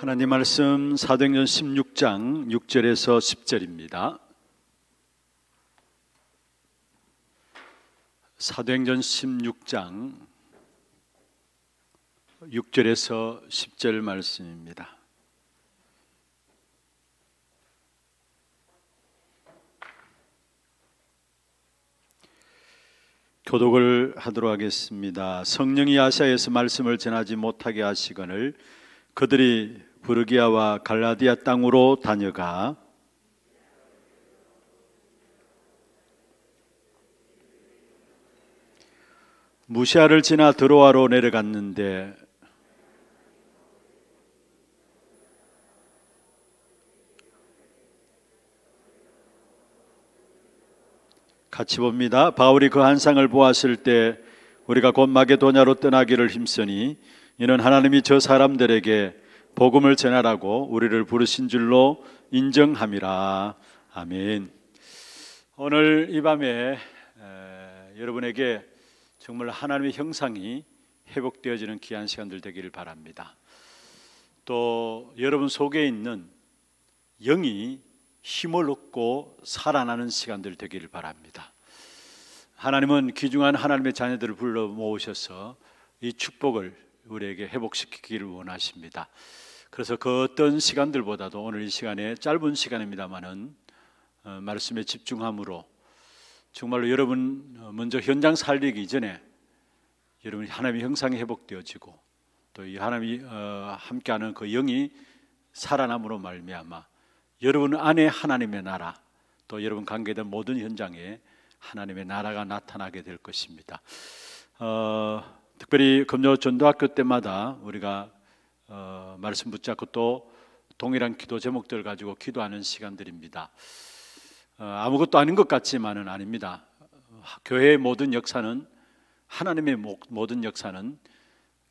하나님 말씀 사도행전 16장 6절에서 10절입니다. 사도행전 16장 6절에서 10절 말씀입니다. 교독을 하도록 하겠습니다. 성령이 아시아에서 말씀을 전하지 못하게 하시거늘 그들이 부르기아와 갈라디아 땅으로 다녀가 무시아를 지나 드로아로 내려갔는데 같이 봅니다. 바울이 그 한상을 보았을 때 우리가 곧 마게도냐로 떠나기를 힘쓰니 이는 하나님이 저 사람들에게 복음을 전하라고 우리를 부르신 줄로 인정함이라. 아멘. 오늘 이 밤에 여러분에게 정말 하나님의 형상이 회복되어지는 귀한 시간들 되기를 바랍니다. 또 여러분 속에 있는 영이 힘을 얻고 살아나는 시간들 되기를 바랍니다. 하나님은 귀중한 하나님의 자녀들을 불러 모으셔서 이 축복을 우리에게 회복시키기를 원하십니다. 그래서 그 어떤 시간들보다도 오늘 이 시간에 짧은 시간입니다만은 어, 말씀에 집중함으로 정말로 여러분 어, 먼저 현장 살리기 전에 여러분 하나님의 형상이 회복되어지고 또 이 하나님이 어, 함께하는 그 영이 살아남으로 말미암아 여러분 안에 하나님의 나라 또 여러분 관계된 모든 현장에 하나님의 나라가 나타나게 될 것입니다. 어, 특별히 금요 전도학교 때마다 우리가 어, 말씀 붙잡고 또 동일한 기도 제목들 가지고 기도하는 시간들입니다. 어, 아무것도 아닌 것 같지만은 아닙니다. 교회의 모든 역사는 하나님의 모든 역사는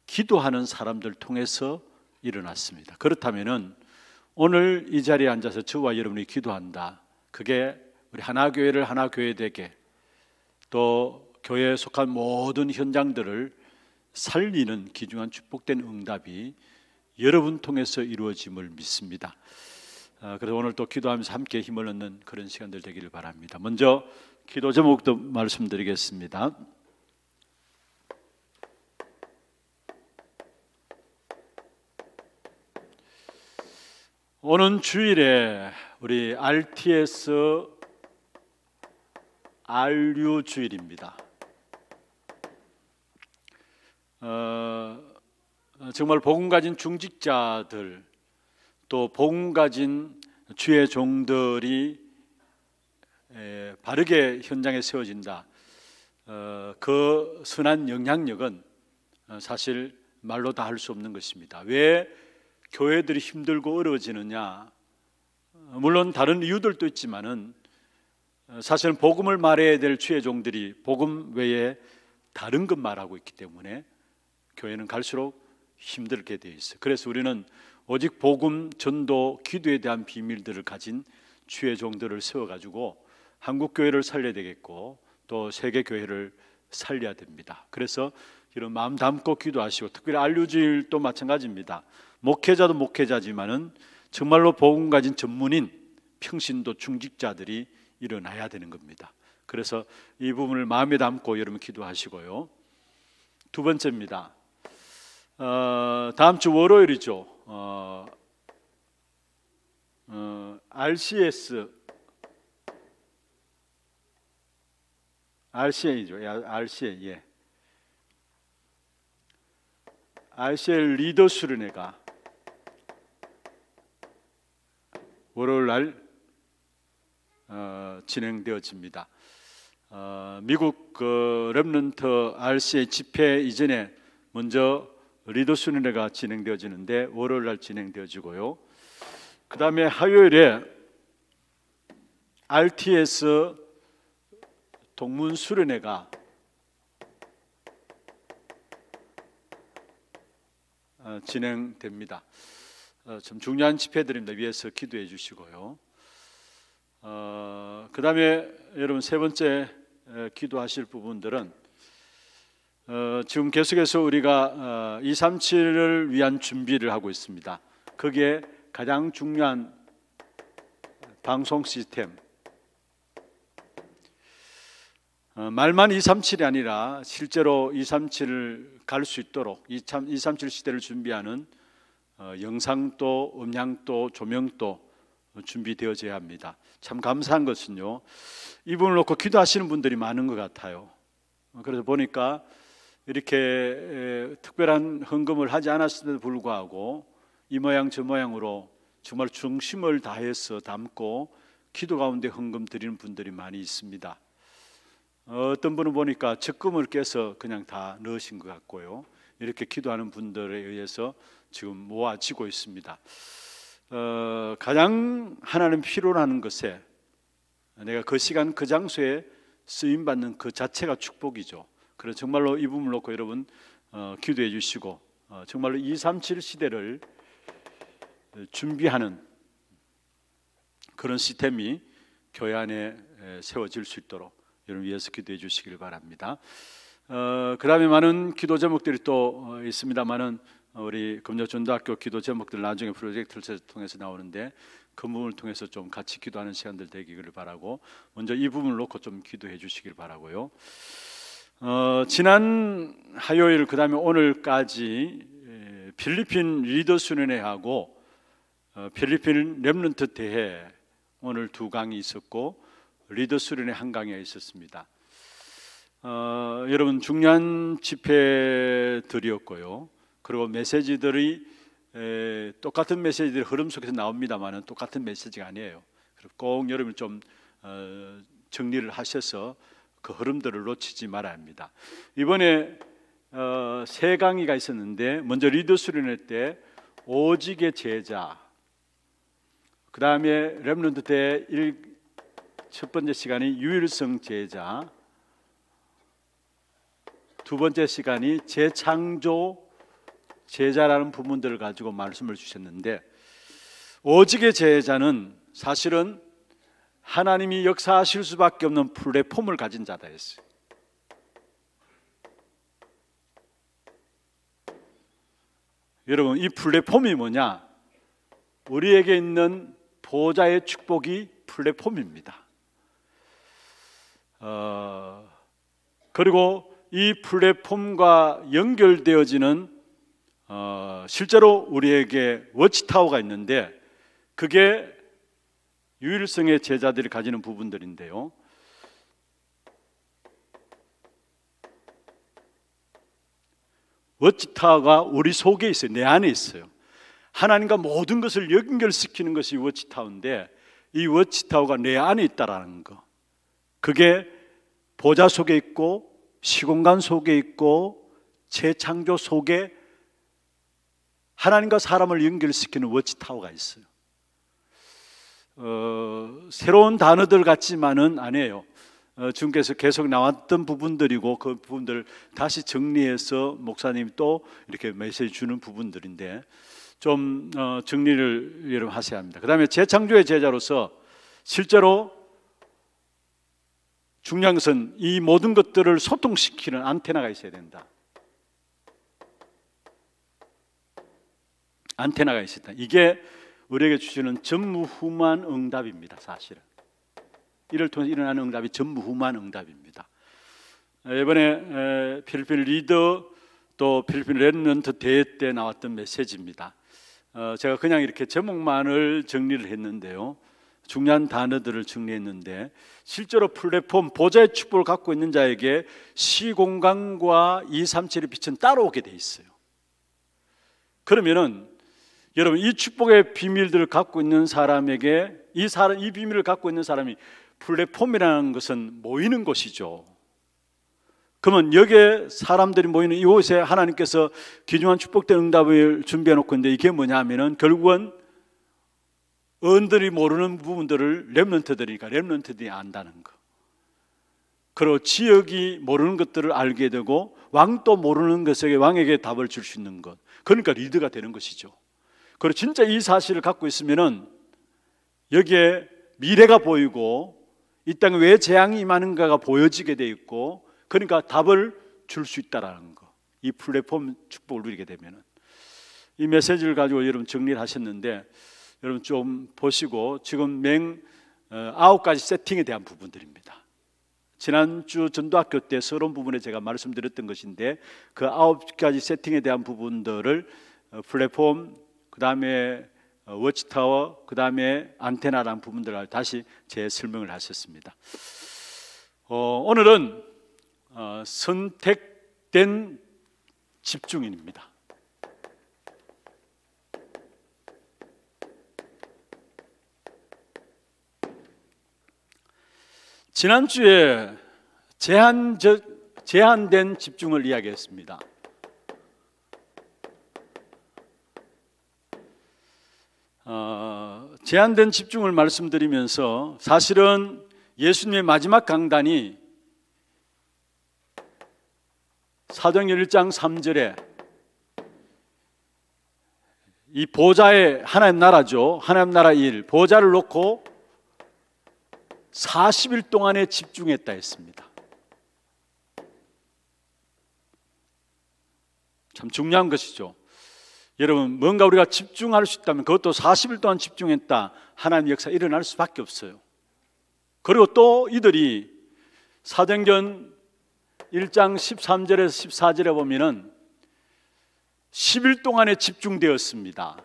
기도하는 사람들 통해서 일어났습니다. 그렇다면은 오늘 이 자리에 앉아서 저와 여러분이 기도한다. 그게 우리 하나 교회를 하나 교회 되게 또 교회에 속한 모든 현장들을 살리는 귀중한 축복된 응답이 여러분 통해서 이루어짐을 믿습니다. 아, 그래서 오늘 또 기도하면서 함께 힘을 얻는 그런 시간들 되기를 바랍니다. 먼저 기도 제목도 말씀드리겠습니다. 오는 주일에 우리 RTS RU 주일입니다. 어, 정말 복음 가진 중직자들 또 복음 가진 주의 종들이 에, 바르게 현장에 세워진다. 어, 그순한 영향력은 어, 사실 말로 다 할 수 없는 것입니다. 왜 교회들이 힘들고 어려워지느냐? 어, 물론 다른 이유들도 있지만은 어, 사실은 복음을 말해야 될 주의 종들이 복음 외에 다른 것 말하고 있기 때문에 교회는 갈수록 힘들게 되어 있어요. 그래서 우리는 오직 복음, 전도, 기도에 대한 비밀들을 가진 주의종들을 세워가지고 한국 교회를 살려야 되겠고 또 세계 교회를 살려야 됩니다. 그래서 이런 마음 담고 기도하시고 특별히 안류주일도 마찬가지입니다. 목회자도 목회자지만은 정말로 복음 가진 전문인 평신도 중직자들이 일어나야 되는 겁니다. 그래서 이 부분을 마음에 담고 여러분 기도하시고요. 두 번째입니다. 어, 다음 주 월요일이죠. 어, 어, RCS RCA죠. RCA 예. RCA 리더 수련회가 월요일 날 어, 진행되어집니다. 어, 미국 그 랩런트 RCA 집회 이전에 먼저 리더 수련회가 진행되어지는데 월요일 날 진행되어지고요. 그 다음에 화요일에 RTS 동문 수련회가 어, 진행됩니다. 좀 어, 중요한 집회들입니다. 위에서 기도해 주시고요. 어, 그 다음에 여러분 세 번째 기도하실 부분들은 어, 지금 계속해서 우리가 어, 237을 위한 준비를 하고 있습니다. 그게 가장 중요한 방송 시스템. 어, 말만 237이 아니라 실제로 237을 갈 수 있도록 237 시대를 준비하는 어, 영상도 음향도 조명도 준비되어져야 합니다. 참 감사한 것은요. 이분을 놓고 기도하시는 분들이 많은 것 같아요. 그래서 보니까 이렇게 특별한 헌금을 하지 않았음에도 불구하고 이 모양 저 모양으로 정말 중심을 다해서 담고 기도 가운데 헌금 드리는 분들이 많이 있습니다. 어떤 분은 보니까 적금을 깨서 그냥 다 넣으신 것 같고요. 이렇게 기도하는 분들에 의해서 지금 모아지고 있습니다. 어, 가장 하나님 필요라는 것에 내가 그 시간 그 장소에 쓰임 받는 그 자체가 축복이죠. 그래서 정말로 이 부분을 놓고 여러분 어, 기도해 주시고 어, 정말로 237 시대를 준비하는 그런 시스템이 교회 안에 세워질 수 있도록 여러분 위해서 기도해 주시길 바랍니다. 어, 그 다음에 많은 기도 제목들이 또 어, 있습니다만은 어, 우리 금요전도학교 기도 제목들 나중에 프로젝트를 통해서 나오는데 그 부분을 통해서 좀 같이 기도하는 시간들 되기를 바라고 먼저 이 부분을 놓고 좀 기도해 주시길 바라고요. 어, 지난 화요일 그다음에 오늘까지 예, 필리핀 리더 수련회하고 어, 필리핀 렘런트 대회 오늘 두 강이 있었고 리더 수련회 한 강이 있었습니다. 어, 여러분 중요한 집회들이었고요. 그리고 메시지들이 에, 똑같은 메시지들 흐름 속에서 나옵니다만은 똑같은 메시지가 아니에요. 그리고 꼭 여러분 좀 어, 정리를 하셔서 그 흐름들을 놓치지 말아야 합니다. 이번에 어, 세 강의가 있었는데 먼저 리더 수련회 때 오직의 제자 그 다음에 렘런트 때첫 번째 시간이 유일성 제자 두 번째 시간이 재창조 제자라는 부분들을 가지고 말씀을 주셨는데 오직의 제자는 사실은 하나님이 역사하실 수밖에 없는 플랫폼을 가진 자다 했어요. 여러분, 이 플랫폼이 뭐냐? 우리에게 있는 보좌의 축복이 플랫폼입니다. 어, 그리고 이 플랫폼과 연결되어지는 어, 실제로 우리에게 워치타워가 있는데 그게 유일성의 제자들이 가지는 부분들인데요. 워치타가 우리 속에 있어요. 내 안에 있어요. 하나님과 모든 것을 연결시키는 것이 워치타운데 이워치타가내 안에 있다라는 거. 그게 보좌 속에 있고 시공간 속에 있고 재창조 속에 하나님과 사람을 연결시키는 워치타워가 있어요. 어, 새로운 단어들 같지만은 아니에요. 어, 주께서 계속 나왔던 부분들이고 그부분들 다시 정리해서 목사님이 또 이렇게 메시지 주는 부분들인데 좀 어, 정리를 여러분 하셔야 합니다. 그 다음에 재창조의 제자로서 실제로 중요한 것은 이 모든 것들을 소통시키는 안테나가 있어야 된다. 안테나가 있었다. 이게 우리에게 주시는 전무후무한 응답입니다. 사실은 이를 통해 일어나는 응답이 전무후무한 응답입니다. 이번에 필리핀 리더 또 필리핀 랩런트 대회 때 나왔던 메시지입니다. 어, 제가 그냥 이렇게 제목만을 정리를 했는데요. 중요한 단어들을 정리했는데 실제로 플랫폼 보좌의 축복을 갖고 있는 자에게 시공간과 237의 빛은 따라오게 돼 있어요. 그러면은 여러분 이 축복의 비밀들을 갖고 있는 사람에게 이 사람 이 비밀을 갖고 있는 사람이 플랫폼이라는 것은 모이는 곳이죠. 그러면 여기에 사람들이 모이는 이곳에 하나님께서 기중한 축복된 응답을 준비해 놓고 있는데 이게 뭐냐면은 결국은 언들이 모르는 부분들을 렘넌트들이니까 렘넌트들이 안다는 거. 그리고 지역이 모르는 것들을 알게 되고 왕도 모르는 것에게 왕에게 답을 줄 수 있는 것. 그러니까 리드가 되는 것이죠. 그리고 진짜 이 사실을 갖고 있으면은 여기에 미래가 보이고 이 땅에 왜 재앙이 임하는가가 보여지게 돼 있고 그러니까 답을 줄 수 있다라는 거. 이 플랫폼 축복을 누리게 되면은 이 메시지를 가지고 여러분 정리를 하셨는데 여러분 좀 보시고 지금 맹 어, 아홉 가지 세팅에 대한 부분들입니다. 지난주 전도학교 때 서론 부분에 제가 말씀드렸던 것인데 그 아홉 가지 세팅에 대한 부분들을 어, 플랫폼 그 다음에 어, 워치타워, 그 다음에 안테나라는 부분들을 다시 재설명을 하셨습니다. 어, 오늘은 어, 선택된 집중인입니다. 지난주에 제한적, 제한된 집중을 이야기했습니다. 제한된 집중을 말씀드리면서 사실은 예수님의 마지막 강단이 사도행전 1장 3절에 이 보좌의 하나의 나라죠. 하나의 나라 일 보좌를 놓고 40일 동안에 집중했다 했습니다. 참 중요한 것이죠. 여러분 뭔가 우리가 집중할 수 있다면 그것도 40일 동안 집중했다 하나님 역사 일어날 수밖에 없어요. 그리고 또 이들이 사도전 1장 13절에서 14절에 보면은 10일 동안에 집중되었습니다.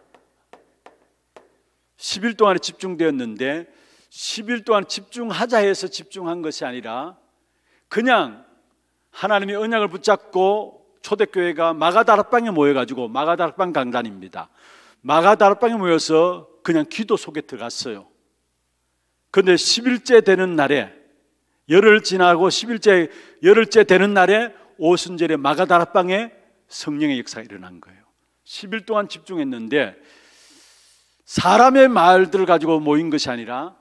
10일 동안에 집중되었는데 10일 동안 집중하자 해서 집중한 것이 아니라 그냥 하나님의 언약을 붙잡고 초대교회가 마가다락방에 모여가지고 마가다락방 강단입니다. 마가다락방에 모여서 그냥 기도 속에 들어갔어요. 근데 10일째 되는 날에 열흘 지나고 10일째 열흘째 되는 날에 오순절에 마가다락방에 성령의 역사가 일어난 거예요. 10일 동안 집중했는데 사람의 말들을 가지고 모인 것이 아니라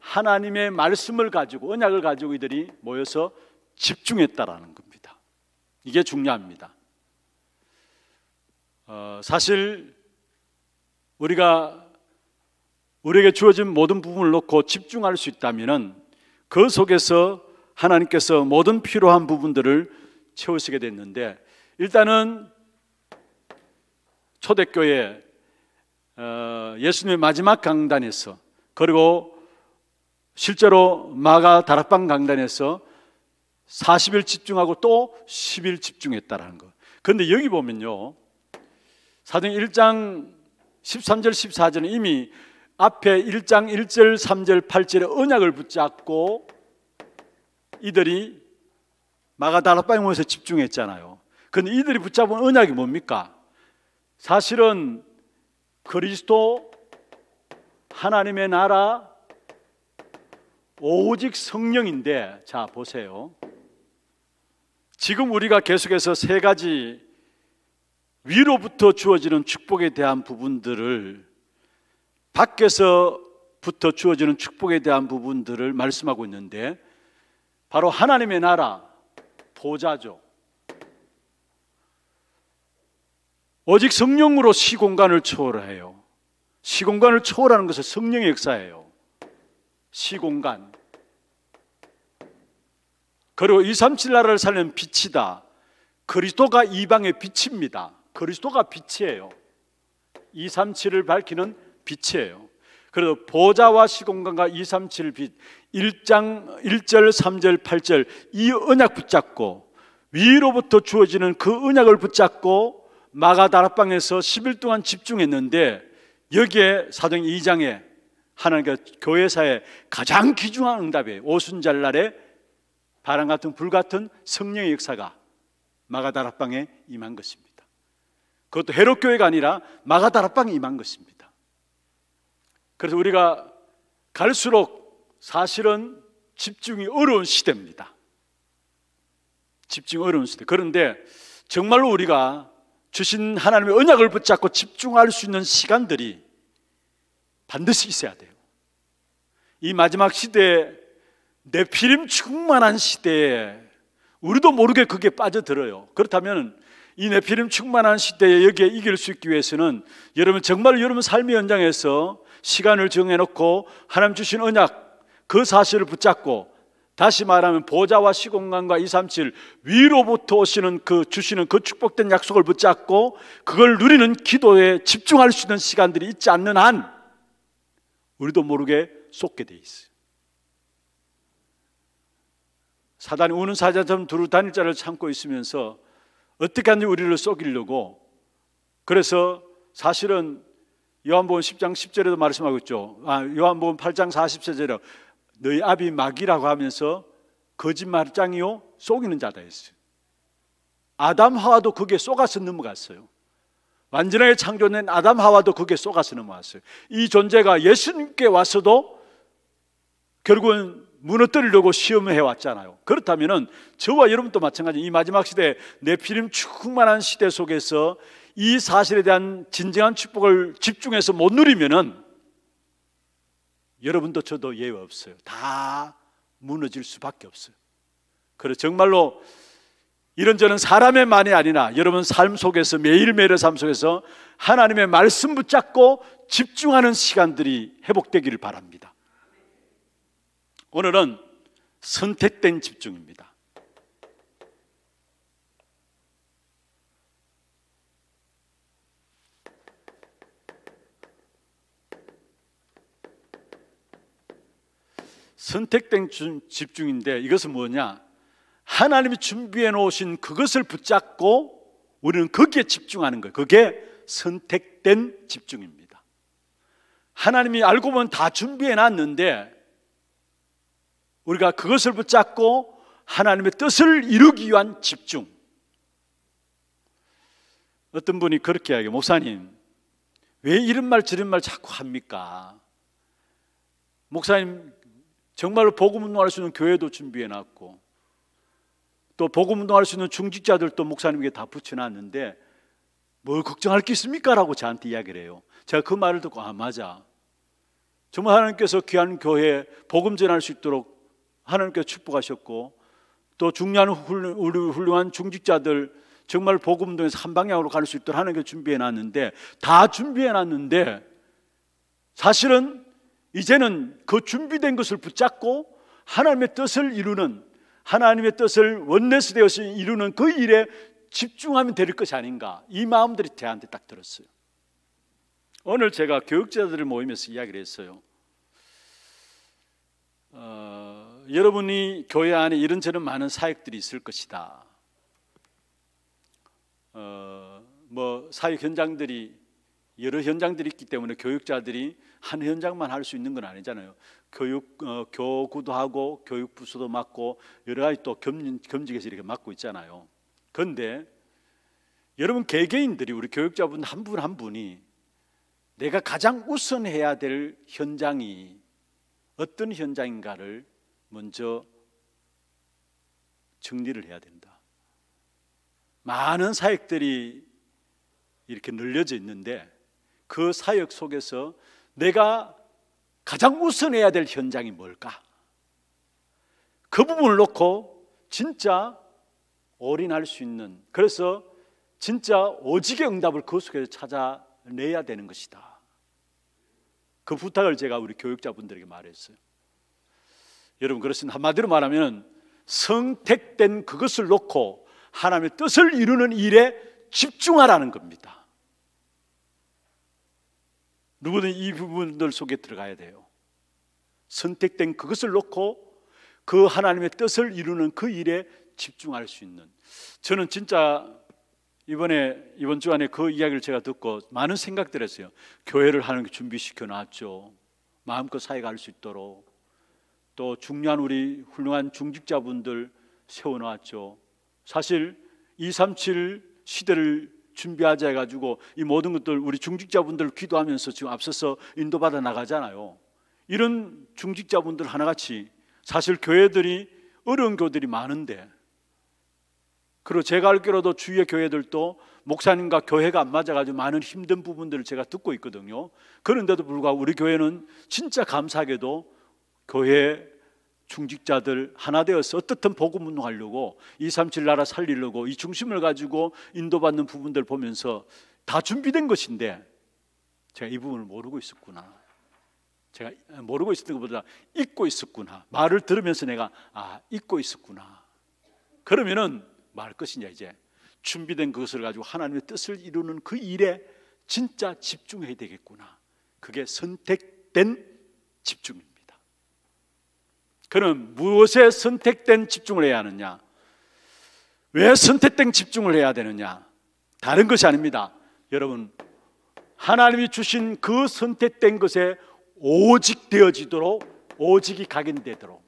하나님의 말씀을 가지고 언약을 가지고 이들이 모여서 집중했다라는 겁니다. 이게 중요합니다. 어, 사실 우리가 우리에게 주어진 모든 부분을 놓고 집중할 수 있다면은 그 속에서 하나님께서 모든 필요한 부분들을 채우시게 됐는데 일단은 초대교회 어, 예수님의 마지막 강단에서 그리고 실제로 마가 다락방 강단에서 40일 집중하고 또 10일 집중했다라는 것. 그런데 여기 보면요. 사정 1장 13절 14절은 이미 앞에 1장 1절 3절 8절의 언약을 붙잡고 이들이 마가다라빵에서 집중했잖아요. 근데 이들이 붙잡은 언약이 뭡니까? 사실은 그리스도 하나님의 나라 오직 성령인데 자 보세요. 지금 우리가 계속해서 세 가지 위로부터 주어지는 축복에 대한 부분들을 밖에서부터 주어지는 축복에 대한 부분들을 말씀하고 있는데 바로 하나님의 나라 보좌죠. 오직 성령으로 시공간을 초월해요. 시공간을 초월하는 것은 성령의 역사예요. 시공간. 그리고 2, 3, 7나라를 살리는 빛이다. 그리스도가 이방의 빛입니다. 그리스도가 빛이에요. 2, 3, 7을 밝히는 빛이에요. 그래서 보좌와 시공간과 2, 3, 7 빛, 1장, 1절, 3절, 8절, 이 언약 붙잡고, 위로부터 주어지는 그 언약을 붙잡고, 마가 다락방에서 10일 동안 집중했는데, 여기에 사정 2장에 하나님께 교회사에 가장 귀중한 응답이에요. 오순절날에 바람 같은 불 같은 성령의 역사가 마가다락방에 임한 것입니다. 그것도 헤롯교회가 아니라 마가다락방에 임한 것입니다. 그래서 우리가 갈수록 사실은 집중이 어려운 시대입니다. 집중 어려운 시대. 그런데 정말로 우리가 주신 하나님의 언약을 붙잡고 집중할 수 있는 시간들이 반드시 있어야 돼요. 이 마지막 시대에 내피림 충만한 시대에 우리도 모르게 그게 빠져들어요. 그렇다면 이 내피림 충만한 시대에 여기에 이길 수 있기 위해서는 여러분 정말 여러분 삶의 현장에서 시간을 정해놓고 하나님 주신 언약 그 사실을 붙잡고 다시 말하면 보좌와 시공간과 237 위로부터 오시는 그 주시는 그 축복된 약속을 붙잡고 그걸 누리는 기도에 집중할 수 있는 시간들이 있지 않는 한 우리도 모르게 속게 돼 있어요. 사단이 우는 사자처럼 두루 다닐 자를 참고 있으면서 어떻게 하든지 우리를 속이려고 그래서 사실은 요한복음 10장 10절에도 말씀하고 있죠. 아, 요한복음 8장 40절에 너희 아비 마귀라고 하면서 거짓말장이요 속이는 자다 했어요. 아담 하와도 거기에 속아서 넘어갔어요. 완전하게 창조된 아담 하와도 거기에 속아서 넘어왔어요. 이 존재가 예수님께 와서도 결국은 무너뜨리려고 시험해 을 왔잖아요. 그렇다면은 저와 여러분도 마찬가지 이 마지막 시대 내피림 충만한 시대 속에서 이 사실에 대한 진정한 축복을 집중해서 못 누리면은 여러분도 저도 예외 없어요. 다 무너질 수밖에 없어요. 그래 정말로 이런저런 사람의 말이 아니라 여러분 삶 속에서 매일매일의 삶 속에서 하나님의 말씀 붙잡고 집중하는 시간들이 회복되기를 바랍니다. 오늘은 선택된 집중입니다. 선택된 집중인데 이것은 뭐냐? 하나님이 준비해 놓으신 그것을 붙잡고 우리는 거기에 집중하는 거예요. 그게 선택된 집중입니다. 하나님이 알고 보면 다 준비해 놨는데 우리가 그것을 붙잡고 하나님의 뜻을 이루기 위한 집중. 어떤 분이 그렇게 이야기해요. 목사님, 왜 이런 말 저런 말 자꾸 합니까? 목사님, 정말로 복음 운동할 수 있는 교회도 준비해 놨고, 또 복음 운동할 수 있는 중직자들도 목사님에게 다 붙여놨는데, 뭘 걱정할 게 있습니까? 라고 저한테 이야기를 해요. 제가 그 말을 듣고, 아, 맞아. 정말 하나님께서 귀한 교회 에 복음 전할 수 있도록 하나님께서 축복하셨고 또 중요한 훌륭한 중직자들 정말 복음동에서 한 방향으로 갈 수 있도록 하나님께서 준비해 놨는데 다 준비해 놨는데 사실은 이제는 그 준비된 것을 붙잡고 하나님의 뜻을 이루는 하나님의 뜻을 원내스 되어서 이루는 그 일에 집중하면 될 것이 아닌가 이 마음들이 저한테 딱 들었어요. 오늘 제가 교육자들을 모이면서 이야기를 했어요. 어... 여러분이 교회 안에 이런저런 많은 사역들이 있을 것이다. 어, 뭐 사역 현장들이 여러 현장들이 있기 때문에 교육자들이 한 현장만 할 수 있는 건 아니잖아요. 교육 어, 교구도 하고 교육 부서도 맡고 여러 가지 또 겸, 겸직해서 이렇게 맡고 있잖아요. 그런데 여러분 개개인들이 우리 교육자분 한 분한 한 분이 내가 가장 우선해야 될 현장이 어떤 현장인가를 먼저 정리를 해야 된다. 많은 사역들이 이렇게 늘려져 있는데 그 사역 속에서 내가 가장 우선해야 될 현장이 뭘까? 그 부분을 놓고 진짜 올인할 수 있는 그래서 진짜 오직의 응답을 그 속에서 찾아내야 되는 것이다. 그 부탁을 제가 우리 교육자분들에게 말했어요. 여러분 그렇습니다. 한마디로 말하면 선택된 그것을 놓고 하나님의 뜻을 이루는 일에 집중하라는 겁니다. 누구든 이 부분들 속에 들어가야 돼요. 선택된 그것을 놓고 그 하나님의 뜻을 이루는 그 일에 집중할 수 있는 저는 진짜 이번에 이번 주 안에 그 이야기를 제가 듣고 많은 생각들 했어요. 교회를 하는 게 준비시켜 놨죠. 마음껏 사역할 수 있도록 또 중요한 우리 훌륭한 중직자분들 세워놓았죠 사실 237 시대를 준비하자 해가지고 이 모든 것들 우리 중직자분들 기도하면서 지금 앞서서 인도받아 나가잖아요. 이런 중직자분들 하나같이 사실 교회들이 어려운 교들이 많은데 그리고 제가 알기로도 주위의 교회들도 목사님과 교회가 안 맞아가지고 많은 힘든 부분들을 제가 듣고 있거든요. 그런데도 불구하고 우리 교회는 진짜 감사하게도 교회 중직자들 하나 되어서 어떻든 복음 운동하려고 237 나라 살리려고 이 중심을 가지고 인도받는 부분들 보면서 다 준비된 것인데 제가 이 부분을 모르고 있었구나. 제가 모르고 있었던 것보다 잊고 있었구나. 말을 들으면서 내가 아 잊고 있었구나. 그러면은 말 것이냐 이제 준비된 그것을 가지고 하나님의 뜻을 이루는 그 일에 진짜 집중해야 되겠구나. 그게 선택된 집중입니다. 그는 무엇에 선택된 집중을 해야 하느냐? 왜 선택된 집중을 해야 되느냐? 다른 것이 아닙니다. 여러분, 하나님이 주신 그 선택된 것에 오직 되어지도록 오직이 각인되도록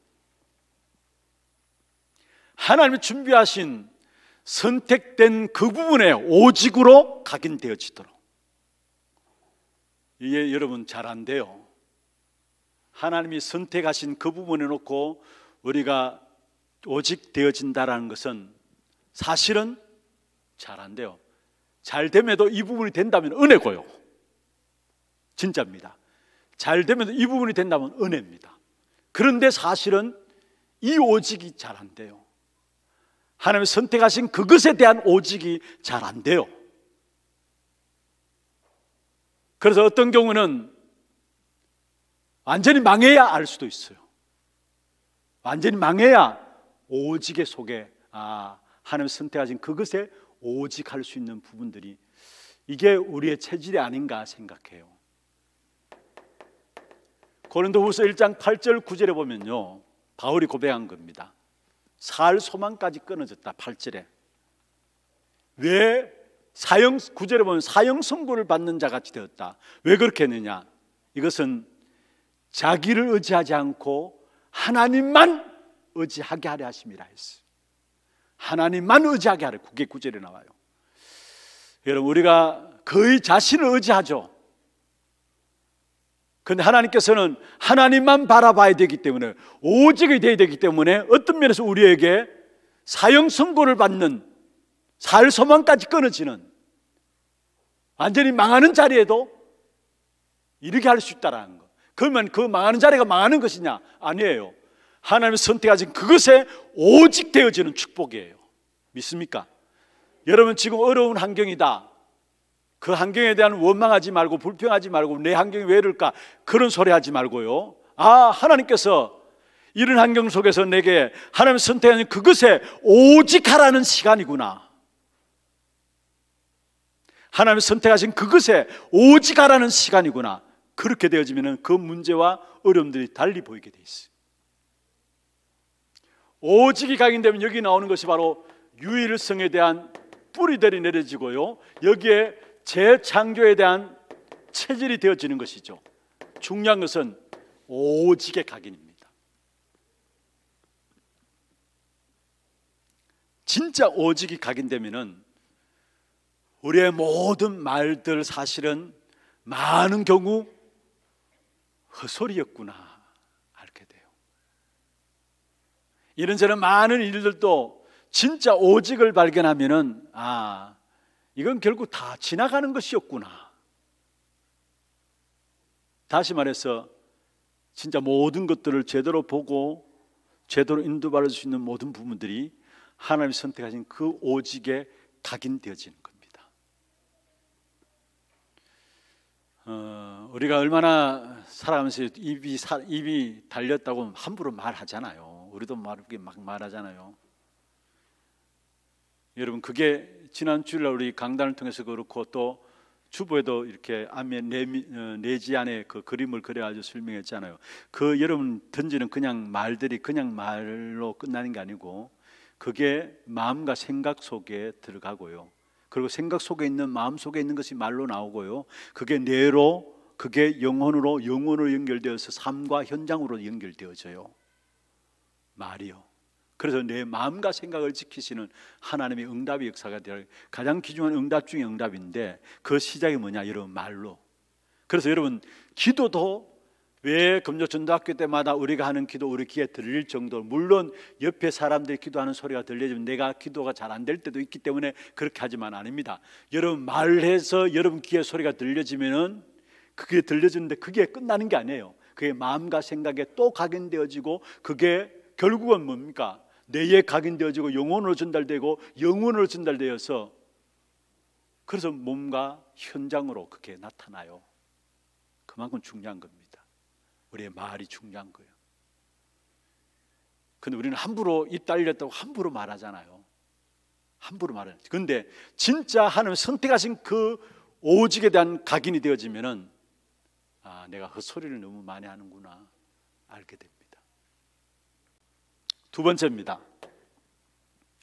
하나님이 준비하신 선택된 그 부분에 오직으로 각인되어지도록 이게 여러분 잘 안 돼요. 하나님이 선택하신 그 부분에 놓고 우리가 오직 되어진다라는 것은 사실은 잘 안 돼요. 잘 됨에도 이 부분이 된다면 은혜고요. 진짜입니다. 잘 되면 이 부분이 된다면 은혜입니다. 그런데 사실은 이 오직이 잘 안 돼요. 하나님이 선택하신 그것에 대한 오직이 잘 안 돼요. 그래서 어떤 경우는 완전히 망해야 알 수도 있어요. 완전히 망해야 오직의 속에 아, 하나님 선택하신 그것에 오직할 수 있는 부분들이 이게 우리의 체질이 아닌가 생각해요. 고린도후서 1장 8절 9절에 보면요. 바울이 고백한 겁니다. 살 소망까지 끊어졌다. 8절에. 왜 사형 9절에 보면 사형 선고를 받는 자 같이 되었다. 왜 그렇게 했느냐? 이것은 자기를 의지하지 않고 하나님만 의지하게 하려 하심이라 하나님만 의지하게 하라. 그게 구절에 나와요. 여러분 우리가 거의 자신을 의지하죠. 근데 하나님께서는 하나님만 바라봐야 되기 때문에 오직이 되어야 되기 때문에 어떤 면에서 우리에게 사형 선고를 받는 살 소망까지 끊어지는 완전히 망하는 자리에도 이렇게 할 수 있다라는 거. 그러면 그 망하는 자리가 망하는 것이냐? 아니에요. 하나님 선택하신 그것에 오직 되어지는 축복이에요. 믿습니까? 여러분 지금 어려운 환경이다. 그 환경에 대한 원망하지 말고 불평하지 말고 내 환경이 왜 이럴까 그런 소리 하지 말고요. 아 하나님께서 이런 환경 속에서 내게 하나님 선택하는 그것에 오직 하라는 시간이구나. 하나님 선택하신 그것에 오직 하라는 시간이구나. 그렇게 되어지면 그 문제와 어려움들이 달리 보이게 돼 있어요. 오직이 각인되면 여기 나오는 것이 바로 유일성에 대한 뿌리들이 내려지고요. 여기에 재창조에 대한 체질이 되어지는 것이죠. 중요한 것은 오직의 각인입니다. 진짜 오직이 각인되면 우리의 모든 말들 사실은 많은 경우 헛소리였구나 알게 돼요. 이런저런 많은 일들도 진짜 오직을 발견하면은 아 이건 결국 다 지나가는 것이었구나. 다시 말해서 진짜 모든 것들을 제대로 보고 제대로 인도받을 수 있는 모든 부분들이 하나님이 선택하신 그 오직에 각인되어지는 겁니다. 어, 우리가 얼마나 살아가면서 입이 사, 입이 달렸다고 함부로 말하잖아요. 우리도 말하게 막 말하잖아요. 여러분 그게 지난 주일 날 우리 강단을 통해서 그렇고 또 주보에도 이렇게 안면 어, 내지 안에 그 그림을 그려가지고 설명했잖아요. 그 여러분 던지는 그냥 말들이 그냥 말로 끝나는 게 아니고 그게 마음과 생각 속에 들어가고요. 그리고 생각 속에 있는 마음 속에 있는 것이 말로 나오고요. 그게 뇌로 그게 영혼으로 영혼으로 연결되어서 삶과 현장으로 연결되어져요. 말이요. 그래서 내 마음과 생각을 지키시는 하나님의 응답의 역사가 될 가장 귀중한 응답 중의 응답인데 그 시작이 뭐냐 여러분 말로. 그래서 여러분 기도도 왜 금요전도학교 때마다 우리가 하는 기도 우리 귀에 들릴 정도 물론 옆에 사람들이 기도하는 소리가 들려지면 내가 기도가 잘 안 될 때도 있기 때문에 그렇게 하지만 아닙니다. 여러분 말해서 여러분 귀에 소리가 들려지면은 그게 들려지는데 그게 끝나는 게 아니에요. 그게 마음과 생각에 또 각인되어지고 그게 결국은 뭡니까? 뇌에 각인되어지고 영혼으로 전달되고 영혼으로 전달되어서 그래서 몸과 현장으로 그게 나타나요. 그만큼 중요한 겁니다. 우리의 말이 중요한 거예요. 근데 우리는 함부로 입 달렸다고 함부로 말하잖아요. 함부로 말하는. 근데 진짜 하나 선택하신 그 오직에 대한 각인이 되어지면은 아, 내가 헛소리를 그 너무 많이 하는구나 알게 됩니다. 두 번째입니다.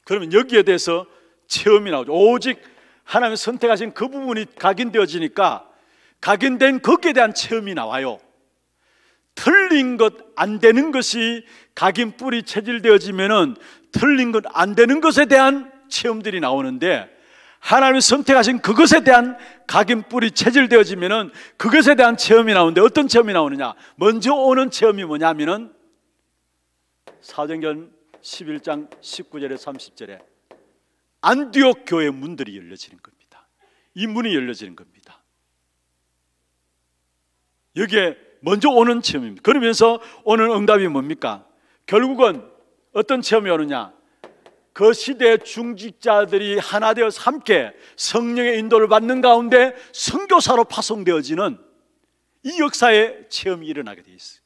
그러면 여기에 대해서 체험이 나오죠. 오직 하나님 선택하신 그 부분이 각인되어지니까 각인된 거기에 대한 체험이 나와요. 틀린 것, 안 되는 것이 각인 뿌리 체질되어지면은 틀린 것, 안 되는 것에 대한 체험들이 나오는데 하나님이 선택하신 그것에 대한 각인 뿌리 체질되어지면은 그것에 대한 체험이 나오는데 어떤 체험이 나오느냐? 먼저 오는 체험이 뭐냐면은 사도행전 11장 19절에 30절에 안디옥 교회 문들이 열려지는 겁니다. 이 문이 열려지는 겁니다. 여기에 먼저 오는 체험입니다. 그러면서 오는 응답이 뭡니까? 결국은 어떤 체험이 오느냐? 그 시대 의 중직자들이 하나 되어 함께 성령의 인도를 받는 가운데 성교사로 파송되어지는 이 역사의 체험이 일어나게 되어 있어요.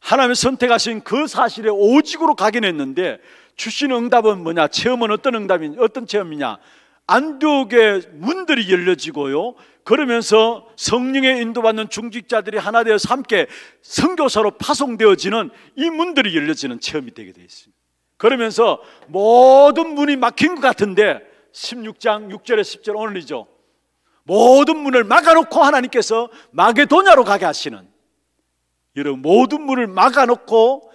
하나님의 선택하신 그 사실에 오직으로 각인했는데 주신 응답은 뭐냐? 체험은 어떤 응답이 어떤 체험이냐? 안독의 문들이 열려지고요. 그러면서 성령의 인도받는 중직자들이 하나 되어 함께 선교사로 파송되어지는 이 문들이 열려지는 체험이 되게 되어 있습니다. 그러면서 모든 문이 막힌 것 같은데 16장 6절에 10절 오늘이죠. 모든 문을 막아놓고 하나님께서 마게도냐로 가게 하시는 여러 모든 문을 막아놓고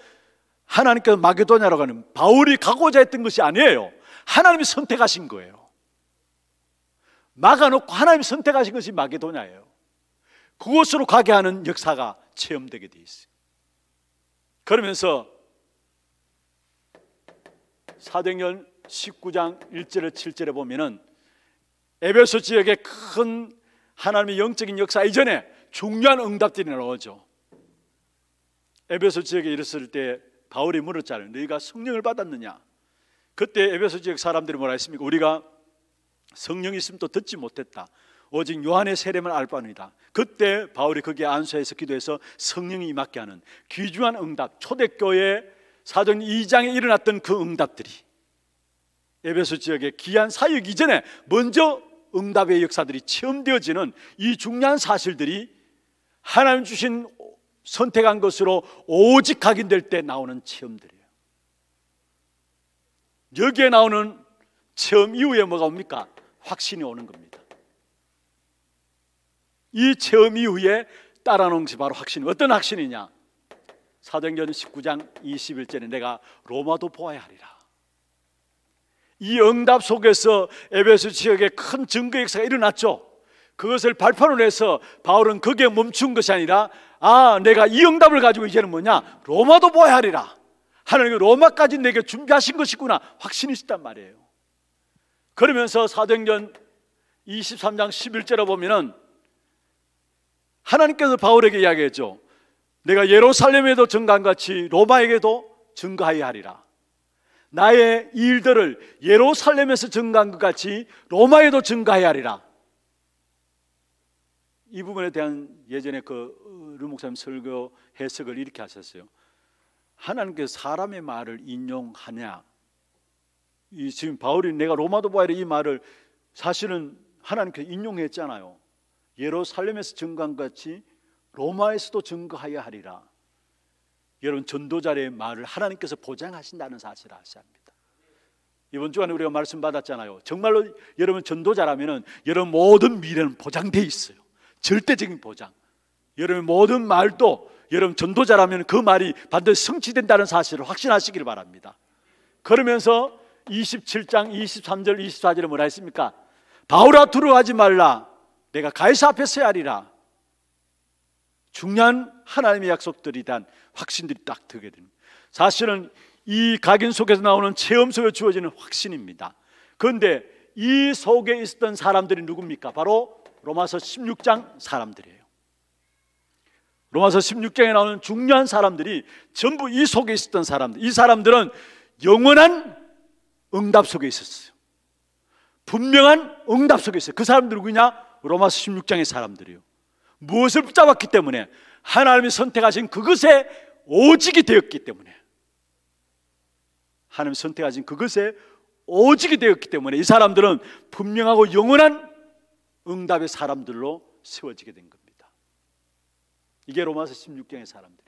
하나님께서 마게도냐로 가는 바울이 가고자 했던 것이 아니에요. 하나님이 선택하신 거예요. 막아놓고 하나님이 선택하신 것이 마게도냐예요. 그곳으로 가게 하는 역사가 체험되게 돼 있어요. 그러면서 사도행전 19장 1절 7절에 보면은 에베소 지역의 큰 하나님의 영적인 역사 이전에 중요한 응답들이 나오죠. 에베소 지역에 이랬을 때 바울이 물었잖아요. 너희가 성령을 받았느냐? 그때 에베소 지역 사람들이 뭐라 했습니까? 우리가 성령이 있으면 또 듣지 못했다. 오직 요한의 세례만 알 바니라. 그때 바울이 거기에 안수해서 기도해서 성령이 임하게 하는 귀중한 응답, 초대교회 사전 2장에 일어났던 그 응답들이 에베소 지역의 귀한 사역 이전에 먼저 응답의 역사들이 체험되어지는 이 중요한 사실들이 하나님 주신 선택한 것으로 오직 각인될 때 나오는 체험들이에요. 여기에 나오는 체험 이후에 뭐가 옵니까? 확신이 오는 겁니다. 이 체험 이후에 따라놓은 것이 바로 확신. 어떤 확신이냐? 사도행전 19장 21절에 내가 로마도 보아야 하리라. 이 응답 속에서 에베소 지역에 큰 증거 역사가 일어났죠. 그것을 발판으로 해서 바울은 거기에 멈춘 것이 아니라 아 내가 이 응답을 가지고 이제는 뭐냐 로마도 보아야 하리라. 하나님이 로마까지 내게 준비하신 것이구나 확신이 있단 말이에요. 그러면서 사도행전 23장 11절에 보면은 하나님께서 바울에게 이야기했죠. 내가 예루살렘에도 증가한 같이 로마에게도 증가하여 하리라. 나의 일들을 예루살렘에서 증가한것 같이 로마에도 증가하여 하리라. 이 부분에 대한 예전에 그 르목사님 설교 해석을 이렇게 하셨어요. 하나님께서 사람의 말을 인용하냐? 이 지금 바울이 내가 로마도 바울의 이 말을 사실은 하나님께서 인용했잖아요. 예루살렘에서 증가한것 같이 로마에서도 증거하여 하리라. 여러분 전도자의 말을 하나님께서 보장하신다는 사실을 아셔야 합니다. 이번 주간에 우리가 말씀 받았잖아요. 정말로 여러분 전도자라면은 여러분 모든 미래는 보장돼 있어요. 절대적인 보장. 여러분 모든 말도 여러분 전도자라면 그 말이 반드시 성취된다는 사실을 확신하시길 바랍니다. 그러면서 27장 23절 24절에 뭐라 했습니까? 바울아 두려워하지 말라. 내가 가이사 앞에 서야 하리라. 중요한 하나님의 약속들이 대한 확신들이 딱 들게 됩니다. 사실은 이 각인 속에서 나오는 체험 속에 주어지는 확신입니다. 그런데 이 속에 있었던 사람들이 누굽니까? 바로 로마서 16장 사람들이에요. 로마서 16장에 나오는 중요한 사람들이 전부 이 속에 있었던 사람들. 이 사람들은 영원한 응답 속에 있었어요. 분명한 응답 속에 있어요. 그 사람들 누구냐? 로마서 16장의 사람들이요. 무엇을 붙잡았기 때문에 하나님이 선택하신 그것에 오직이 되었기 때문에 하나님이 선택하신 그것에 오직이 되었기 때문에 이 사람들은 분명하고 영원한 응답의 사람들로 세워지게 된 겁니다. 이게 로마서 16장의 사람들이에요.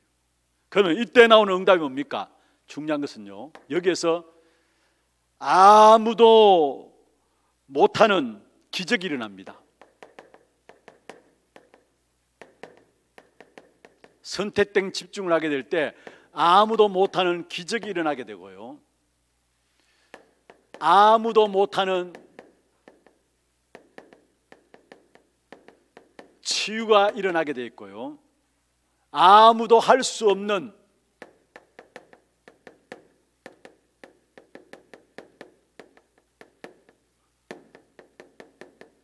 그러면 이때 나오는 응답이 뭡니까? 중요한 것은요. 여기에서 아무도 못하는 기적이 일어납니다. 선택된 집중을 하게 될 때 아무도 못하는 기적이 일어나게 되고요. 아무도 못하는 치유가 일어나게 돼 있고요. 아무도 할 수 없는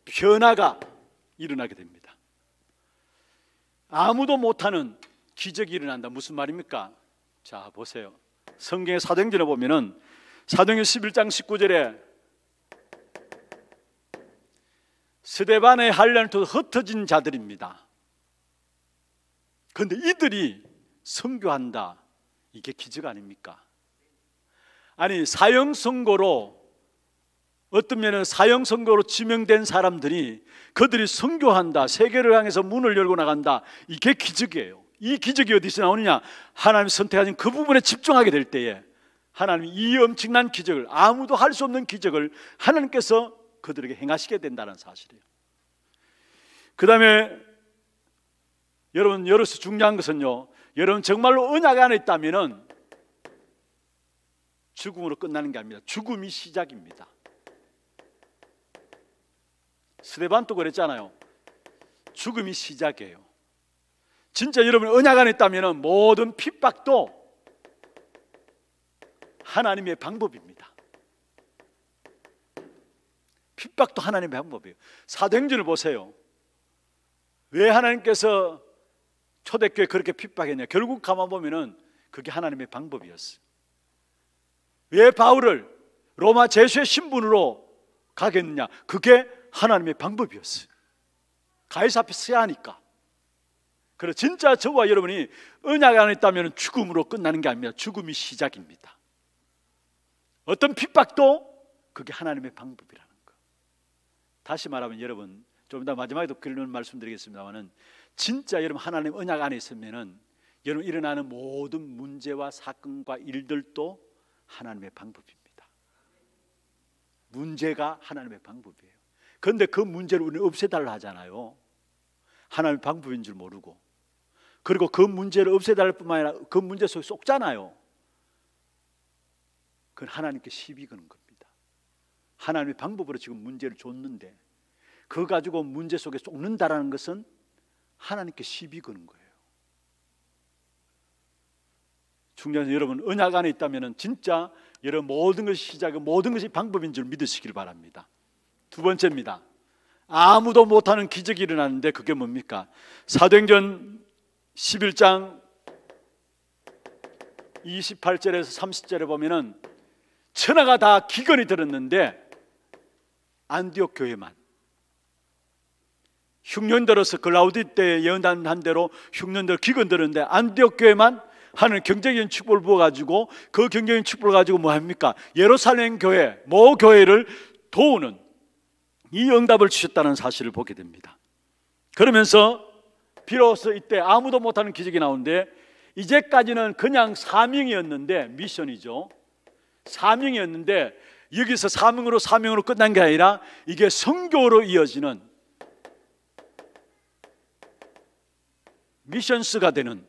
변화가 일어나게 됩니다. 아무도 못하는 기적이 일어난다. 무슨 말입니까? 자, 보세요. 성경의 사도행전을 보면은 사도행전 11장 19절에 스데반의 한란을 흩어진 자들입니다. 그런데 이들이 선교한다. 이게 기적 아닙니까? 아니 사형 선고로 어떤 면은 사형 선고로 지명된 사람들이 그들이 선교한다. 세계를 향해서 문을 열고 나간다. 이게 기적이에요. 이 기적이 어디서 나오느냐? 하나님 선택하신 그 부분에 집중하게 될 때에 하나님 이 엄청난 기적을 아무도 할 수 없는 기적을 하나님께서 그들에게 행하시게 된다는 사실이에요. 그 다음에 여러분 여기서 중요한 것은요. 여러분 정말로 언약 안에 있다면은 죽음으로 끝나는 게 아닙니다. 죽음이 시작입니다. 스데반도 그랬잖아요. 죽음이 시작이에요. 진짜 여러분 언약 안에 있다면 모든 핍박도 하나님의 방법입니다. 핍박도 하나님의 방법이에요. 사도행전을 보세요. 왜 하나님께서 초대교회 그렇게 핍박했냐? 결국 가만 보면은 그게 하나님의 방법이었어요. 왜 바울을 로마 제수의 신분으로 가겠느냐? 그게 하나님의 방법이었어요. 가이사 앞에 서야 하니까. 그래서 진짜 저와 여러분이 언약 안에 있다면 죽음으로 끝나는 게 아닙니다. 죽음이 시작입니다. 어떤 핍박도 그게 하나님의 방법이라는 거. 다시 말하면 여러분 좀 이따 마지막에도 그런 말씀드리겠습니다만은 진짜 여러분 하나님 언약 안에 있으면은 여러분 일어나는 모든 문제와 사건과 일들도 하나님의 방법입니다. 문제가 하나님의 방법이에요. 그런데 그 문제를 우리는 없애달라 하잖아요. 하나님의 방법인 줄 모르고 그리고 그 문제를 없애달 뿐만 아니라 그 문제 속에 쏙잖아요. 그건 하나님께 시비 거는 겁니다. 하나님의 방법으로 지금 문제를 줬는데 그 가지고 문제 속에 쏙는다라는 것은 하나님께 시비 거는 거예요. 중요한 여러분 은약 안에 있다면 진짜 여러분 모든 것이 시작이 모든 것이 방법인 줄 믿으시길 바랍니다. 두 번째입니다. 아무도 못하는 기적이 일어나는데 그게 뭡니까? 사도행전 11장 28절에서 30절에 보면은 천하가 다 기근이 들었는데 안디옥 교회만 흉년 들어서 글라우디 그 때 예언한 대로 흉년 들 기근 들었는데 안디옥 교회만 하는 경제적인 축복을 부어가지고 그 경제적인 축복을 가지고 뭐합니까? 예루살렘 교회, 모 교회를 도우는 이 응답을 주셨다는 사실을 보게 됩니다. 그러면서 비로소 이때 아무도 못하는 기적이 나오는데 이제까지는 그냥 사명이었는데 미션이죠. 사명이었는데 여기서 사명으로 사명으로 끝난 게 아니라 이게 성교로 이어지는 미션스가 되는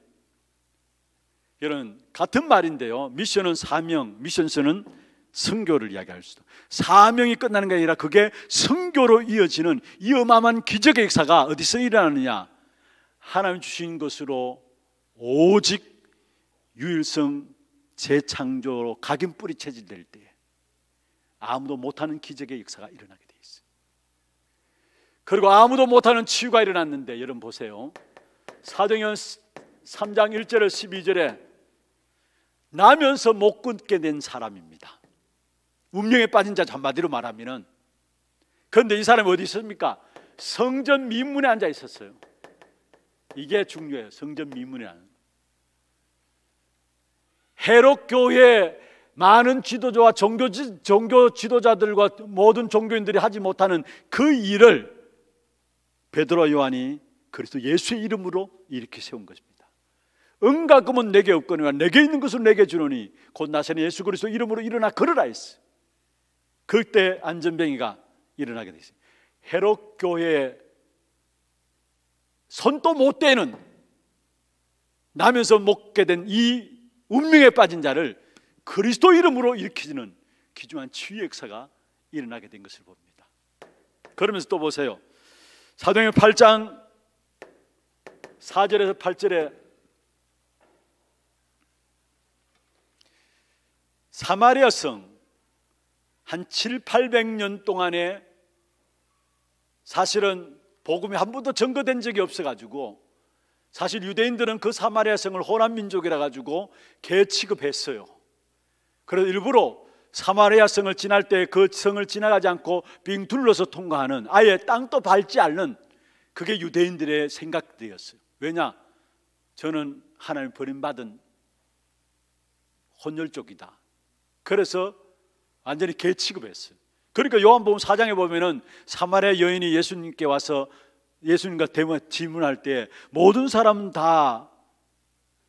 이런 같은 말인데요. 미션은 사명, 미션스는 성교를 이야기할 수도. 사명이 끝나는 게 아니라 그게 성교로 이어지는 이 어마어마한 기적의 역사가 어디서 일어나느냐? 하나님 주신 것으로 오직 유일성 재창조로 각인 뿌리 체질될 때 아무도 못하는 기적의 역사가 일어나게 돼있어 그리고 아무도 못하는 치유가 일어났는데 여러분 보세요. 사도행전 3장 1절에 12절에 나면서 못 끊게 된 사람입니다. 운명에 빠진 자 한마디로 말하면은 그런데 이 사람이 어디 있습니까? 성전 민문에 앉아 있었어요. 이게 중요해요. 성전 미문이라는. 해록 교회 많은 지도자와 종교, 종교 지도자들과 모든 종교인들이 하지 못하는 그 일을 베드로 요한이 그리스도 예수의 이름으로 이렇게 세운 것입니다. 은과 금은 내게 없거니와 내게 있는 것을 내게 주노니 곧 나세는 예수 그리스도 이름으로 일어나 걸으라 했어. 그때 안전병이가 일어나게 되었어요. 헤롯 교회 손도 못 대는 나면서 먹게 된 이 운명에 빠진 자를 그리스도 이름으로 일으키는 귀중한 치유 역사가 일어나게 된 것을 봅니다. 그러면서 또 보세요. 사도행 8장 4절에서 8절에 사마리아 성한 7, 800년 동안에 사실은 복음이 한 번도 증거된 적이 없어가지고 사실 유대인들은 그 사마리아 성을 호남 민족이라 가지고 개 취급했어요. 그래서 일부러 사마리아 성을 지날 때 그 성을 지나가지 않고 빙 둘러서 통과하는 아예 땅도 밟지 않는 그게 유대인들의 생각들었어요 왜냐? 저는 하나님 버림받은 혼혈족이다. 그래서 완전히 개 취급했어요. 그러니까 요한복음 4장에 보면은 사마리아 여인이 예수님께 와서 예수님과 대화 질문할 때 모든 사람 다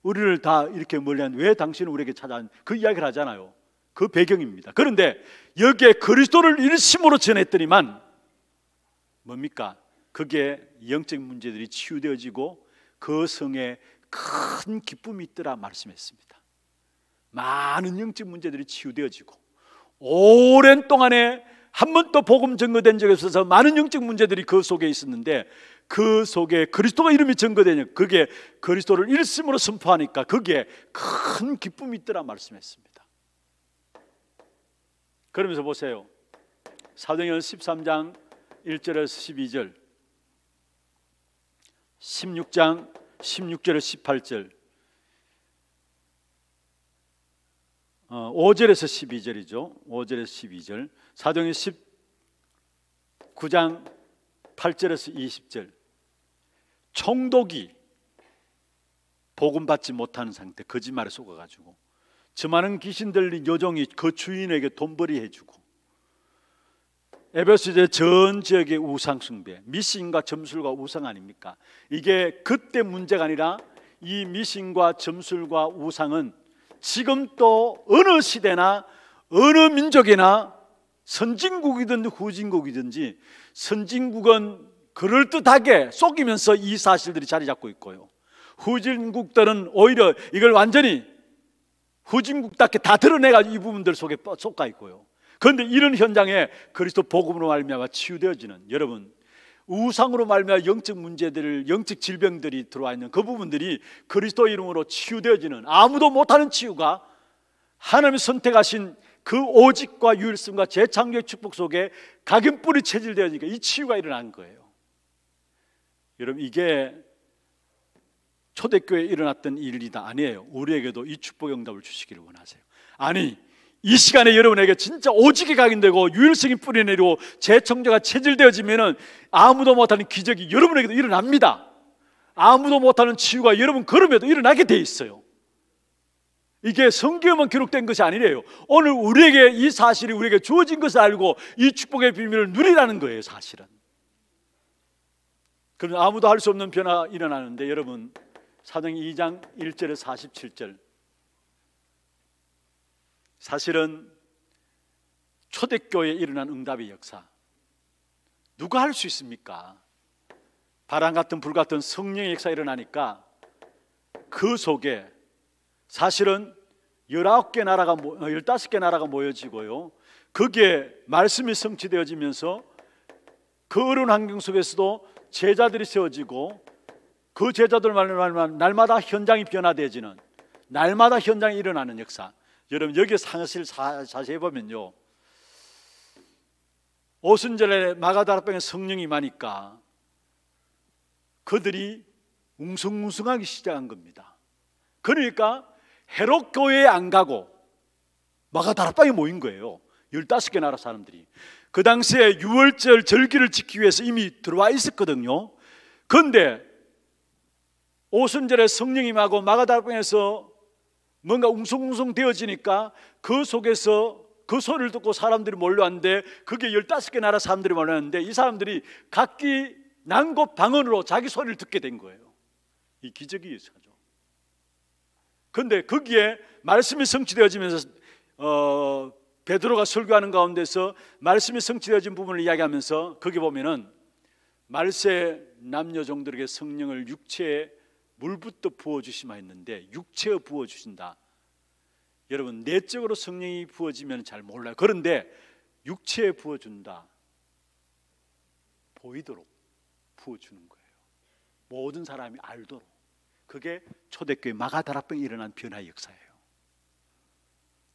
우리를 다 이렇게 멀리한 왜 당신은 우리에게 찾아온 그 이야기를 하잖아요. 그 배경입니다. 그런데 여기에 그리스도를 일심으로 전했더니만 뭡니까? 그게 영적 문제들이 치유되어지고 그 성에 큰 기쁨이 있더라 말씀했습니다. 많은 영적 문제들이 치유되어지고 오랜 동안에 한 번도 복음 증거된 적이 없어서 많은 영적 문제들이 그 속에 있었는데 그 속에 그리스도가 이름이 증거되냐 그게 그리스도를 일심으로 선포하니까 그게 큰 기쁨이 있더라 말씀했습니다. 그러면서 보세요. 사도행전 13장 1절에서 12절 16장 16절에서 18절 5절에서 어, 12절이죠. 5절에서 12절. 사정행 19장 8절에서 20절 총독이 복음 받지 못하는 상태 거짓말에 속아가지고 저 많은 귀신 들린 요정이그 주인에게 돈벌이 해주고 에베소제 전 지역의 우상 숭배 미신과 점술과 우상 아닙니까? 이게 그때 문제가 아니라 이 미신과 점술과 우상은 지금 또 어느 시대나 어느 민족이나 선진국이든 후진국이든지 선진국은 그럴듯하게 속이면서 이 사실들이 자리 잡고 있고요. 후진국들은 오히려 이걸 완전히 후진국답게 다 드러내가지고 이 부분들 속에 속가 있고요. 그런데 이런 현장에 그리스도 복음으로 말미암아 치유되어지는 여러분 우상으로 말미암아 영적 문제들, 영적 질병들이 들어와 있는 그 부분들이 그리스도 이름으로 치유되어지는 아무도 못하는 치유가 하나님이 선택하신 그 오직과 유일성과 재창조의 축복 속에 각인뿌리 체질되어지니까 이 치유가 일어난 거예요. 여러분 이게 초대교회에 일어났던 일이다 아니에요. 우리에게도 이 축복의 응답을 주시기를 원하세요. 아니 이 시간에 여러분에게 진짜 오직이 각인되고 유일성이 뿌리 내리고 재청자가 체질되어지면 아무도 못하는 기적이 여러분에게도 일어납니다. 아무도 못하는 치유가 여러분 걸음에도 일어나게 돼 있어요. 이게 성경에만 기록된 것이 아니래요. 오늘 우리에게 이 사실이 우리에게 주어진 것을 알고 이 축복의 비밀을 누리라는 거예요, 사실은. 그런 아무도 할 수 없는 변화가 일어나는데 여러분 사도 2장 1절에 47절 사실은 초대교회에 일어난 응답의 역사 누가 할 수 있습니까? 바람 같은 불 같은 성령의 역사 일어나니까 그 속에 사실은 19개 나라가 15개 어, 나라가 모여지고요. 그게 말씀이 성취되어지면서 그 어려운 환경 속에서도 제자들이 세워지고 그 제자들 말로만 날마다 현장이 변화되지는 날마다 현장이 일어나는 역사. 여러분 여기 사실 자세히 보면요. 오순절에 마가다락방에 성령이 많으니까 그들이 웅성웅성하기 시작한 겁니다. 그러니까 헤롯 교회에 안 가고 마가다락방에 모인 거예요. 15개 나라 사람들이. 그 당시에 6월절 절기를 지키기 위해서 이미 들어와 있었거든요. 근데 오순절에 성령님하고 마가다락방에서 뭔가 웅성웅성 되어지니까 그 속에서 그 소리를 듣고 사람들이 몰려왔는데 그게 15개 나라 사람들이 몰려왔는데 이 사람들이 각기 난 곳 방언으로 자기 소리를 듣게 된 거예요. 이 기적이 있어요. 그런데 거기에 말씀이 성취되어지면서 어, 베드로가 설교하는 가운데서 말씀이 성취되어진 부분을 이야기하면서 거기 보면은 말세 남녀 종들에게 성령을 육체에 물부터 부어 주시마 했는데 육체에 부어 주신다. 여러분 내적으로 성령이 부어지면 잘 몰라요. 그런데 육체에 부어 준다. 보이도록 부어 주는 거예요. 모든 사람이 알도록. 그게 초대교회 마가다락병에 일어난 변화의 역사예요.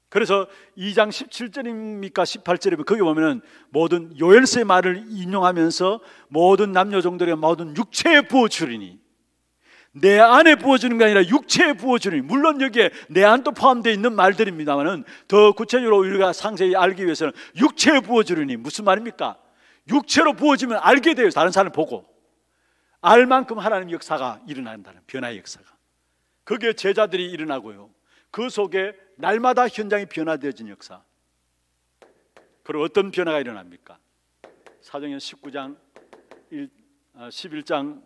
그래서 2장 17절입니까 1 8절이 거기 보면은 모든 요엘서의 말을 인용하면서 모든 남녀 종들의 모든 육체에 부어 주리니 내 안에 부어 주는 게 아니라 육체에 부어 주니 물론 여기에 내 안도 포함되어 있는 말들입니다만은 더 구체적으로 우리가 상세히 알기 위해서는 육체에 부어 주리니 무슨 말입니까? 육체로 부어지면 알게 돼요. 다른 사람을 보고. 알 만큼 하나님 역사가 일어난다는 변화의 역사가 그게 제자들이 일어나고요 그 속에 날마다 현장이 변화되어진 역사 그리고 어떤 변화가 일어납니까? 사정연 19장 1, 11장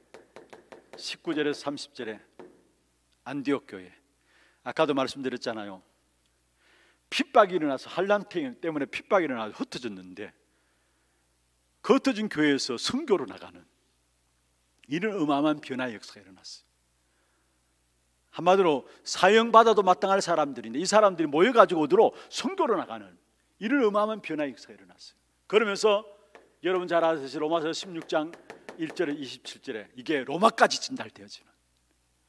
아, 19절에서 30절에 안디옥 교회 아까도 말씀드렸잖아요 핍박이 일어나서 한란 때문에 핍박이 일어나서 흩어졌는데 그 흩어진 교회에서 성교로 나가는 이런 어마어마한 변화의 역사가 일어났어요. 한마디로 사형받아도 마땅할 사람들인데 이 사람들이 모여가지고 어디로 선교로 나가는 이런 어마어마한 변화의 역사가 일어났어요. 그러면서 여러분 잘 아시듯이 로마서 16장 1절에 27절에 이게 로마까지 진달되어지는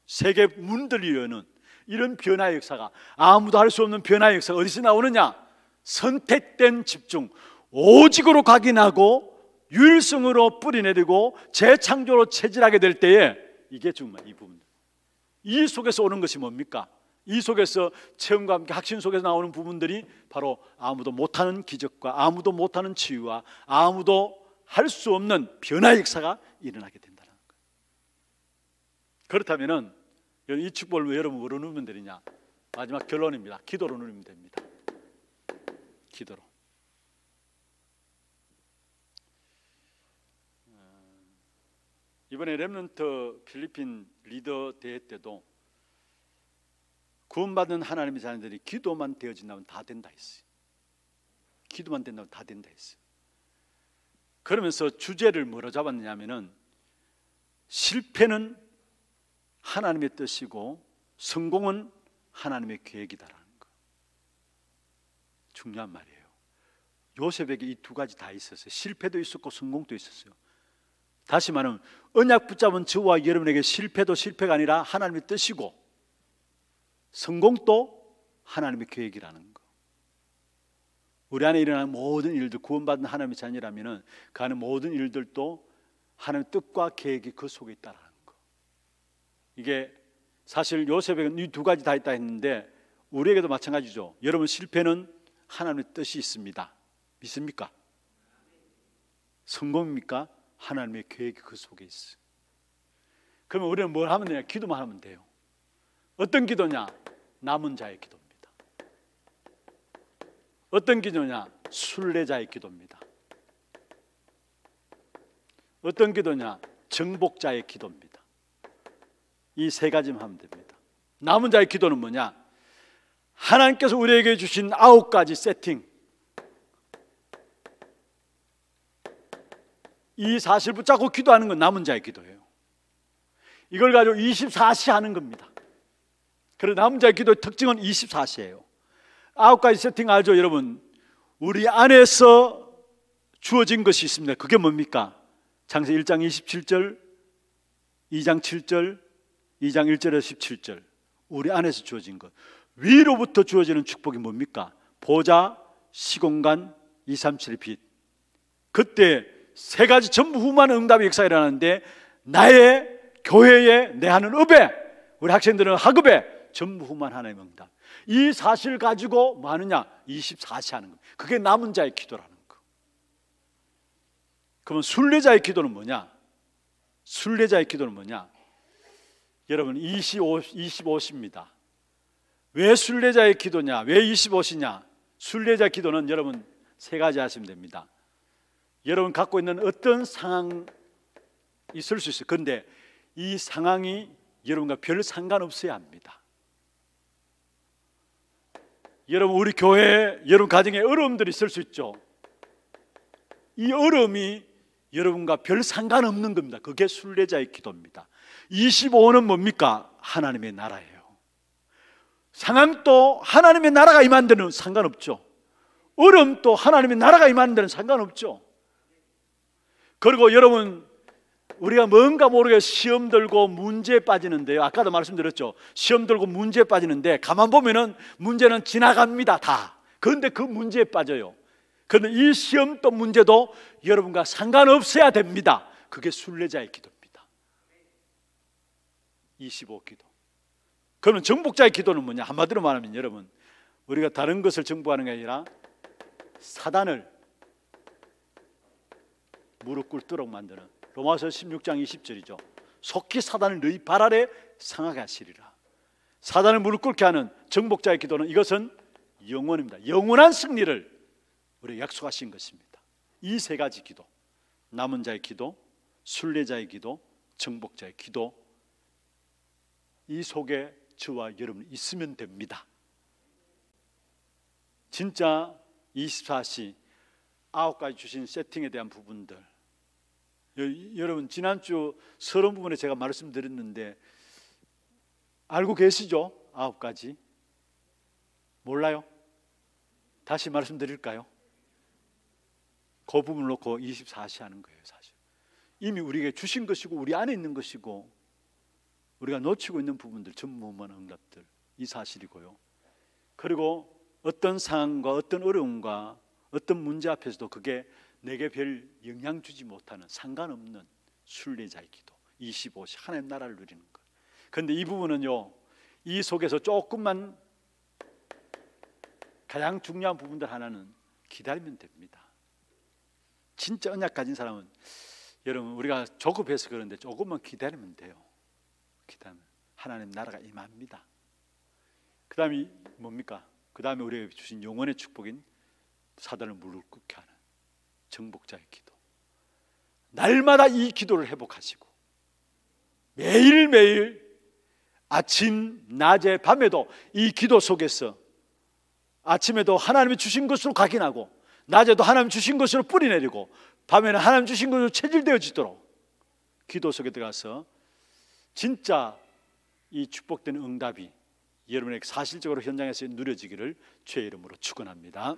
세계 문들이 여는 이런 변화의 역사가 아무도 할 수 없는 변화의 역사가 어디서 나오느냐? 선택된 집중 오직으로 각인하고 유일성으로 뿌리내리고 재창조로 체질하게 될 때에 이게 정말 이 부분 이 속에서 오는 것이 뭡니까? 이 속에서 체험과 함께 학신 속에서 나오는 부분들이 바로 아무도 못하는 기적과 아무도 못하는 치유와 아무도 할 수 없는 변화 역사가 일어나게 된다는 거예요. 그렇다면은 이 축복을 왜 여러분 뭐로 누르면 되느냐? 마지막 결론입니다. 기도로 누르면 됩니다. 기도로. 이번에 렘넌트 필리핀 리더 대회 때도 구원받은 하나님의 자녀들이 기도만 되어진다면 다 된다 했어요. 기도만 된다면 다 된다 했어요. 그러면서 주제를 뭐로 잡았느냐면 실패는 하나님의 뜻이고 성공은 하나님의 계획이다라는 거. 중요한 말이에요. 요셉에게 이 두 가지 다 있었어요. 실패도 있었고 성공도 있었어요. 다시 말하면 언약 붙잡은 저와 여러분에게 실패도 실패가 아니라 하나님의 뜻이고 성공도 하나님의 계획이라는 거. 우리 안에 일어나 모든 일들 구원받은 하나님의 자녀라면은 그 안에 모든 일들도 하나님의 뜻과 계획이 그 속에 있다라. 이게 사실 요셉에게는 이두 가지 다 있다 했는데 우리에게도 마찬가지죠. 여러분 실패는 하나님의 뜻이 있습니다. 믿습니까? 성공입니까? 하나님의 계획이 그 속에 있어. 그러면 우리는 뭘 하면 되냐? 기도만 하면 돼요. 어떤 기도냐? 남은 자의 기도입니다. 어떤 기도냐? 순례자의 기도입니다. 어떤 기도냐? 정복자의 기도입니다. 이세 가지만 하면 됩니다. 남은 자의 기도는 뭐냐? 하나님께서 우리에게 주신 아홉 가지 세팅. 이 사실 붙잡고 기도하는 건 남은 자의 기도예요. 이걸 가지고 24시 하는 겁니다. 그래서 남은 자의 기도의 특징은 24시예요. 아홉 가지 세팅 알죠, 여러분? 우리 안에서 주어진 것이 있습니다. 그게 뭡니까? 장세 1장 27절, 2장 7절, 2장 1절에서 17절. 우리 안에서 주어진 것. 위로부터 주어지는 축복이 뭡니까? 보자 시공간, 237의 빛. 그때 세 가지 전부 후만한 응답의 역사가 일어나는데 나의 교회에 내 하는 업에 우리 학생들은 학업에 전부 후만 하나의 응답. 이 사실 가지고 뭐 하느냐? 24시 하는 거. 그게 남은 자의 기도라는 거. 그러면 순례자의 기도는 뭐냐? 순례자의 기도는 뭐냐? 여러분 25, 25시입니다. 왜 순례자의 기도냐? 왜 25시냐? 순례자 기도는 여러분 세 가지 하시면 됩니다. 여러분 갖고 있는 어떤 상황 있을 수 있어요. 그런데 이 상황이 여러분과 별 상관없어야 합니다. 여러분 우리 교회, 여러분 가정에 어려움들이 있을 수 있죠. 이 어려움이 여러분과 별 상관없는 겁니다. 그게 순례자의 기도입니다. 25는 뭡니까? 하나님의 나라예요. 상황도 하나님의 나라가 임한 데는 상관없죠. 어려움도 하나님의 나라가 임한 데는 상관없죠. 그리고 여러분, 우리가 뭔가 모르게 시험 들고 문제에 빠지는데요. 아까도 말씀드렸죠. 시험 들고 문제에 빠지는데 가만 보면은 문제는 지나갑니다. 다. 그런데 그 문제에 빠져요. 그런데 이 시험 또 문제도 여러분과 상관없어야 됩니다. 그게 순례자의 기도. 25기도. 그러면 정복자의 기도는 뭐냐? 한마디로 말하면 여러분, 우리가 다른 것을 정복하는 게 아니라 사단을 무릎 꿇도록 만드는 로마서 16장 20절이죠. 속히 사단을 너희 발 아래 상하게 하시리라. 사단을 무릎 꿇게 하는 정복자의 기도는 이것은 영원입니다. 영원한 승리를 우리 약속하신 것입니다. 이 세 가지 기도. 남은 자의 기도, 순례자의 기도, 정복자의 기도 이 속에 저와 여러분 있으면 됩니다. 진짜 24시 아 가지 주신 세팅에 대한 부분들 여러분 지난주 서론 부분에 제가 말씀드렸는데 알고 계시죠? 아 가지 몰라요? 다시 말씀드릴까요? 그 부분을 놓고 24시 하는 거예요 사실 이미 우리에게 주신 것이고 우리 안에 있는 것이고 우리가 놓치고 있는 부분들 전무한 응답들 이 사실이고요. 그리고 어떤 상황과 어떤 어려움과 어떤 문제 앞에서도 그게 내게 별 영향 주지 못하는 상관없는 순례자의 기도 25시 하나님 나라를 누리는 것. 그런데 이 부분은요 이 속에서 조금만 가장 중요한 부분들 하나는 기다리면 됩니다. 진짜 언약 가진 사람은 여러분 우리가 조급해서 그런데 조금만 기다리면 돼요. 기도하면 하나님 나라가 임합니다. 그 다음이 뭡니까? 그 다음에 우리에게 주신 영원의 축복인 사단을 물을 꿇게 하는 정복자의 기도. 날마다 이 기도를 회복하시고 매일매일 아침, 낮에, 밤에도 이 기도 속에서 아침에도 하나님이 주신 것으로 각인하고 낮에도 하나님 주신 것으로 뿌리내리고 밤에는 하나님 주신 것으로 체질되어지도록 기도 속에 들어가서 진짜 이 축복된 응답이 여러분에게 사실적으로 현장에서 누려지기를 죄의 이름으로 축원합니다.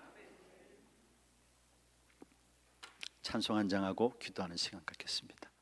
찬송 한 장하고 기도하는 시간 갖겠습니다.